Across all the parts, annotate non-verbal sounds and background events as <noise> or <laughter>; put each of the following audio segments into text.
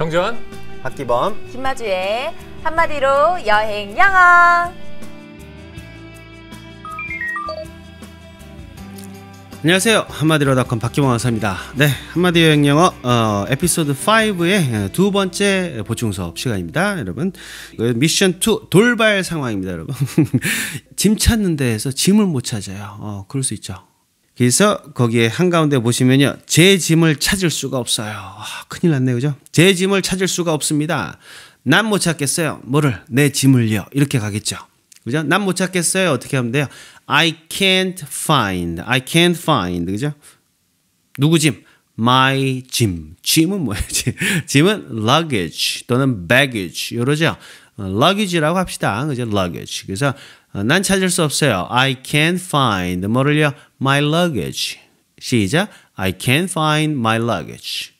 정재환 박기범 김마주의 한마디로 여행 영어 안녕하세요. 한마디로닷컴 박기범 원입니다 네, 한마디 여행 영어 어, 에피소드 5의 두 번째 보충 수업 시간입니다. 여러분, 그 미션 2 돌발 상황입니다, 여러분. <laughs> 짐 찾는 데에서 짐을 못 찾아요. 어, 그럴 수 있죠. 그래서 거기에 한가운데 보시면요. 제 짐을 찾을 수가 없어요. 아, 큰일 났네. 그죠? 제 짐을 찾을 수가 없습니다. 난 못 찾겠어요. 뭐를? 내 짐을요. 이렇게 가겠죠. 그죠? 난 못 찾겠어요. 어떻게 하면 돼요? I can't find. I can't find. 그죠? 누구 짐? my 짐. 짐은 뭐예요? <laughs> 짐은 luggage 또는 baggage. 이러죠. 어, luggage라고 합시다. 그죠? luggage. 그래서 난 찾을 수 없어요. I can't find 뭐를요? My luggage. 시작. I can't find my luggage.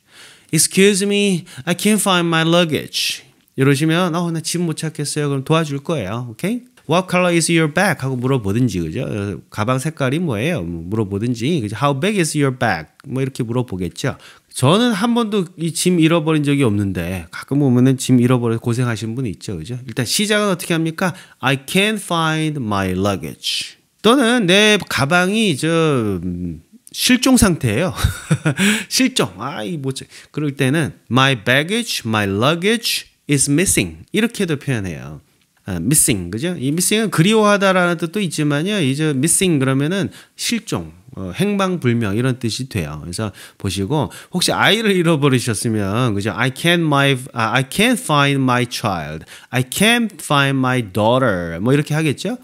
Excuse me, I can't find my luggage. 이러시면 어, 나집 못 찾겠어요. 그럼 도와줄 거예요. 오케이? What color is your bag? 하고 물어보든지 그죠? 가방 색깔이 뭐예요? 물어보든지 그죠? How big is your bag? 뭐 이렇게 물어보겠죠. 저는 한 번도 이 짐 잃어버린 적이 없는데 가끔 보면은 짐 잃어버려 서 고생하시는 분이 있죠, 그죠? 일단 시작은 어떻게 합니까? I can't find my luggage. 또는 내 가방이 저 음, 실종 상태예요. <laughs> 실종. 아, 이 뭐지? 그럴 때는 my baggage, my luggage is missing. 이렇게도 표현해요. 아, missing 그죠? 이 missing은 그리워하다라는 뜻도 있지만요. 이제 missing 그러면은 실종, 어, 행방불명 이런 뜻이 돼요. 그래서 보시고 혹시 아이를 잃어버리셨으면 그죠? I can't my I can't find my child. I can't find my daughter. 뭐 이렇게 하겠죠?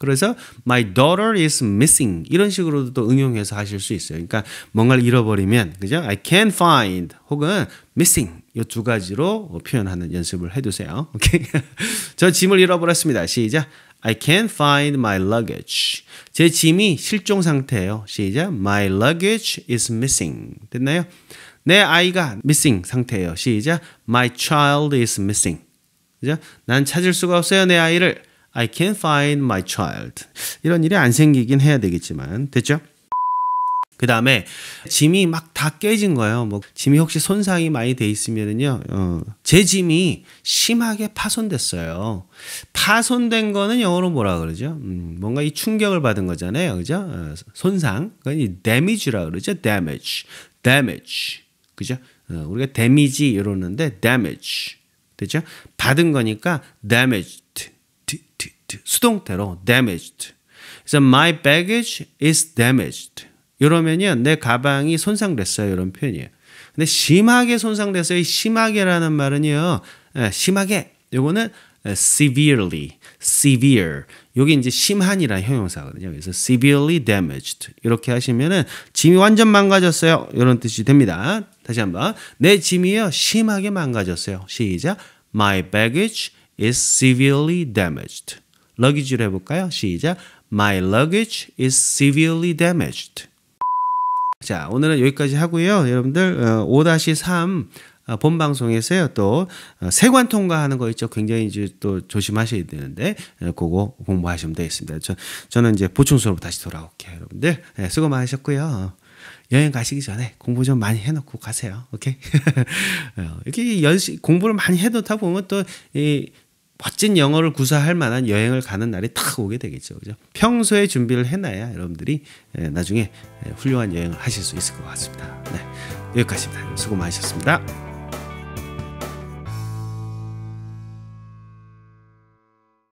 그래서 my daughter is missing 이런 식으로도 응용해서 하실 수 있어요. 그러니까 뭔가를 잃어버리면 그죠? I can't find 혹은 missing 이 두 가지로 표현하는 연습을 해두세요. <laughs> 오케이? 저 짐을 잃어버렸습니다. 시작. I can't find my luggage. 제 짐이 실종 상태예요. 시작. My luggage is missing. 됐나요? 내 아이가 missing 상태예요. 시작. My child is missing. 그죠? 난 찾을 수가 없어요. 내 아이를. I can't find my child. 이런 일이 안 생기긴 해야 되겠지만 됐죠? 그 다음에 짐이 막 다 깨진 거예요. 뭐 짐이 혹시 손상이 많이 돼있으면요 어, 제 짐이 심하게 파손됐어요. 파손된 거는 영어로 뭐라 그러죠? 음, 뭔가 이 충격을 받은 거잖아요, 그죠? 어, 손상, 그건 이 damage라 그러죠, damage, damage, 그죠? 어, 우리가 데미지 이러는데 damage, 됐죠? 받은 거니까 damaged. 수동태로 damaged. 그래서 my baggage is damaged. 이러면내 가방이 손상됐어요 이런 표현이에요. 근데 심하게 손상됐어요. 심하게라는 말은요 예, 심하게 요거는 예, severely, severe. 여기 이제 심한이라는 형용사거든요. 그래서 severely damaged 이렇게 하시면은 짐이 완전 망가졌어요. 이런 뜻이 됩니다. 다시 한번 내 짐이요 심하게 망가졌어요. 시작. My baggage is severely damaged. 러기지로 해볼까요? 시작. My luggage is severely damaged. 자, 오늘은 여기까지 하고요. 여러분들 5-3본 어, 어, 방송에서요 또 어, 세관 통과하는 거 있죠 굉장히 이제 또 조심하셔야 되는데 그거 공부하시면 되겠습니다. 저 저는 이제 보충 수업 다시 돌아올게요 여러분들 네, 수고 많으셨고요. 여행 가시기 전에 공부 좀 많이 해놓고 가세요. 오케이. <laughs> 이렇게 연습 공부를 많이 해놓다 보면 또이 멋진 영어를 구사할 만한 여행을 가는 날이 딱 오게 되겠죠. 그죠? 평소에 준비를 해놔야 여러분들이 예, 나중에 훌륭한 여행을 하실 수 있을 것 같습니다. 네. 여기까지입니다. 수고 많으셨습니다.